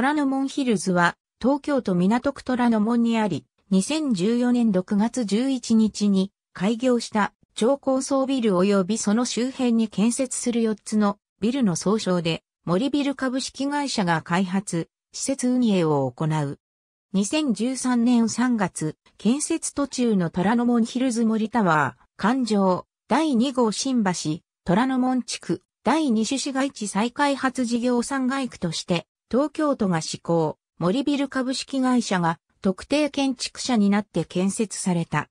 虎ノ門ヒルズは、東京都港区虎ノ門にあり、2014年6月11日に開業した超高層ビル及びその周辺に建設する4つのビルの総称で、森ビル株式会社が開発、施設運営を行う。2013年3月、建設途中の虎ノ門ヒルズ森タワー、環状、第2号新橋、虎ノ門地区、第2種市街地再開発事業産街区として、東京都が施行、森ビル株式会社が特定建築者になって建設された。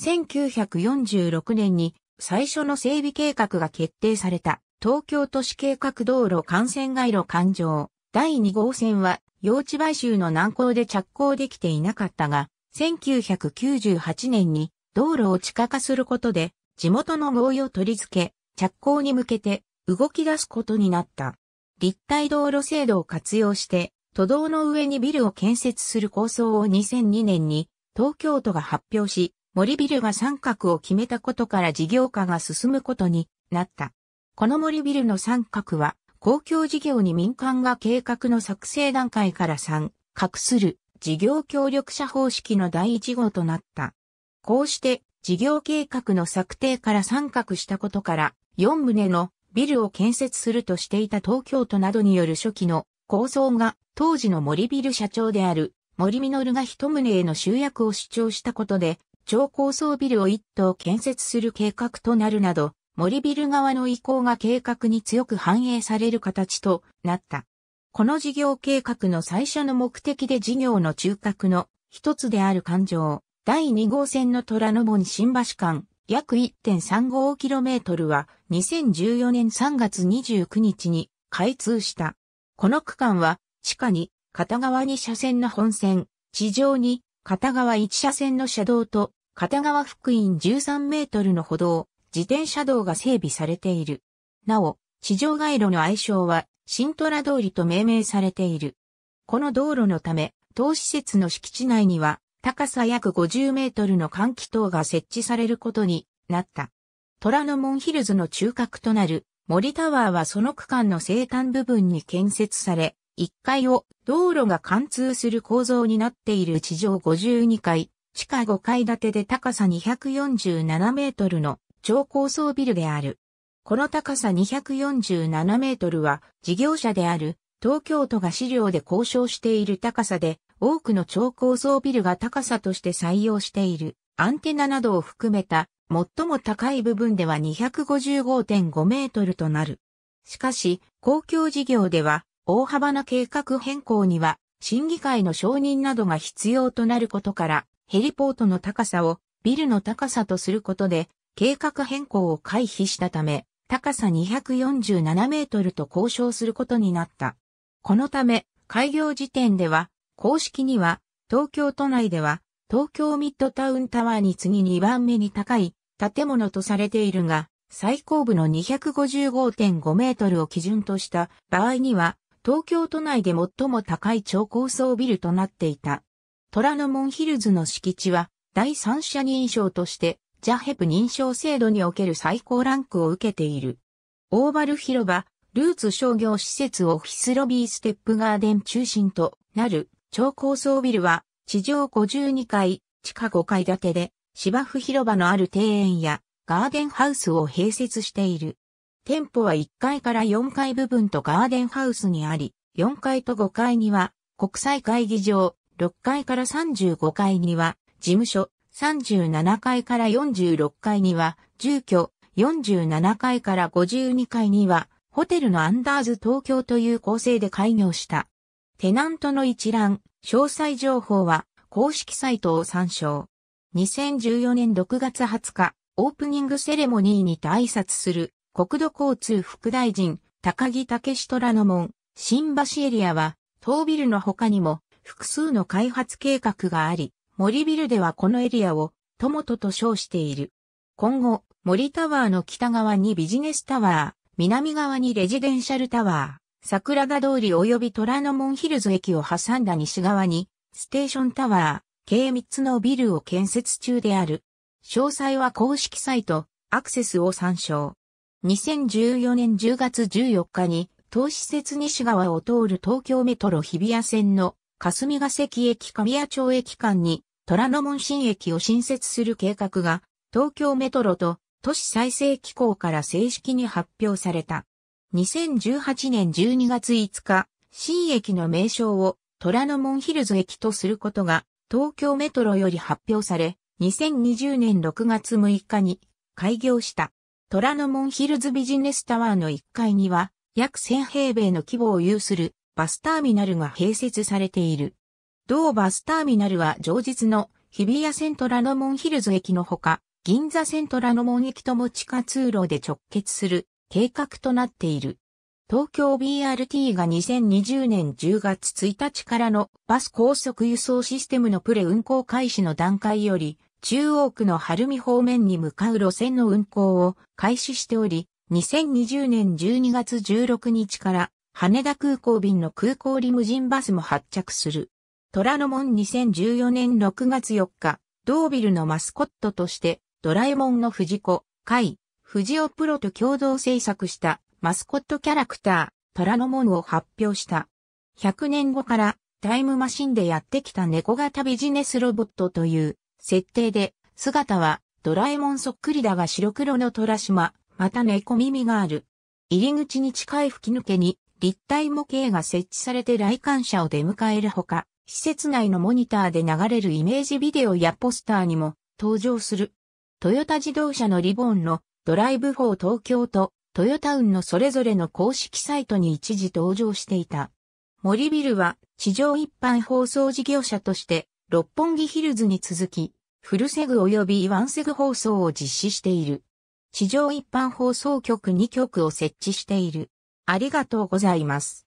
1946年に最初の整備計画が決定された東京都市計画道路幹線街路環状第2号線は用地買収の難航で着工できていなかったが、1998年に道路を地下化することで地元の合意を取り付け、着工に向けて動き出すことになった。立体道路制度を活用して、都道の上にビルを建設する構想を2002年に東京都が発表し、森ビルが三角を決めたことから事業化が進むことになった。この森ビルの三角は、公共事業に民間が計画の作成段階から参画する事業協力者方式の第一号となった。こうして、事業計画の策定から参画したことから、4棟のビルを建設するとしていた東京都などによる初期の構想が当時の森ビル社長である森実が一棟への集約を主張したことで超高層ビルを一棟建設する計画となるなど森ビル側の意向が計画に強く反映される形となった。この事業計画の最初の目的で事業の中核の一つである環状、第2号線の虎ノ門新橋間、約 1.35km は2014年3月29日に開通した。この区間は地下に片側2車線の本線、地上に片側1車線の車道と片側福音13メートルの歩道、自転車道が整備されている。なお、地上街路の愛称は新虎通りと命名されている。この道路のため、当施設の敷地内には高さ約50メートルの換気塔が設置されることになった。虎ノ門ヒルズの中核となる森タワーはその区間の西端部分に建設され、1階を道路が貫通する構造になっている地上52階、地下5階建てで高さ247メートルの超高層ビルである。この高さ247メートルは事業者である東京都が資料で交渉している高さで多くの超高層ビルが高さとして採用しているアンテナなどを含めた最も高い部分では255.5メートルとなる。しかし、公共事業では大幅な計画変更には審議会の承認などが必要となることからヘリポートの高さをビルの高さとすることで計画変更を回避したため高さ247メートルと交渉することになった。このため開業時点では公式には、東京都内では、東京ミッドタウンタワーに次2番目に高い建物とされているが、最高部の255.5メートルを基準とした場合には、東京都内で最も高い超高層ビルとなっていた。虎ノ門ヒルズの敷地は、第三者認証として、ジャヘプ認証制度における最高ランクを受けている。オーバル広場、ルーツ商業施設オフィスロビーステップガーデン中心となる超高層ビルは地上52階、地下5階建てで芝生広場のある庭園やガーデンハウスを併設している。店舗は1階から4階部分とガーデンハウスにあり、4階と5階には国際会議場、6階から35階には事務所、37階から46階には住居、47階から52階にはホテルのアンダーズ東京という構成で開業した。テナントの一覧、詳細情報は公式サイトを参照。2014年6月20日、オープニングセレモニーにて挨拶する国土交通副大臣、高木武史虎の門、新橋エリアは、当ビルの他にも複数の開発計画があり、森ビルではこのエリアをトモトと称している。今後、森タワーの北側にビジネスタワー、南側にレジデンシャルタワー。桜田通り及び虎ノ門ヒルズ駅を挟んだ西側に、ステーションタワー、計3つのビルを建設中である。詳細は公式サイト、アクセスを参照。2014年10月14日に、当施設西側を通る東京メトロ日比谷線の霞ヶ関駅神谷町駅間に虎ノ門新駅を新設する計画が東京メトロと都市再生機構から正式に発表された。2018年12月5日、新駅の名称を虎ノ門ヒルズ駅とすることが東京メトロより発表され、2020年6月6日に開業した。虎ノ門ヒルズビジネスタワーの1階には約1000平米の規模を有するバスターミナルが併設されている。同バスターミナルは常日の日比谷線虎ノ門ヒルズ駅のほか、銀座線虎ノ門駅とも地下通路で直結する計画となっている。東京 BRT が2020年10月1日からのバス高速輸送システムのプレ運行開始の段階より、中央区の晴海方面に向かう路線の運行を開始しており、2020年12月16日から羽田空港便の空港リムジンバスも発着する。虎ノ門2014年6月4日、同ビルのマスコットとして、ドラえもんの藤子、海、藤尾プロと共同制作したマスコットキャラクター、虎ノ門を発表した。100年後からタイムマシンでやってきた猫型ビジネスロボットという設定で、姿はドラえもんそっくりだが白黒の虎島、また猫耳がある。入り口に近い吹き抜けに立体模型が設置されて来館者を出迎えるほか、施設内のモニターで流れるイメージビデオやポスターにも登場する。トヨタ自動車のリボンのドライブ4東京とトヨタウンのそれぞれの公式サイトに一時登場していた。森ビルは地上一般放送事業者として六本木ヒルズに続き、フルセグ及びワンセグ放送を実施している。地上一般放送局2局を設置している。ありがとうございます。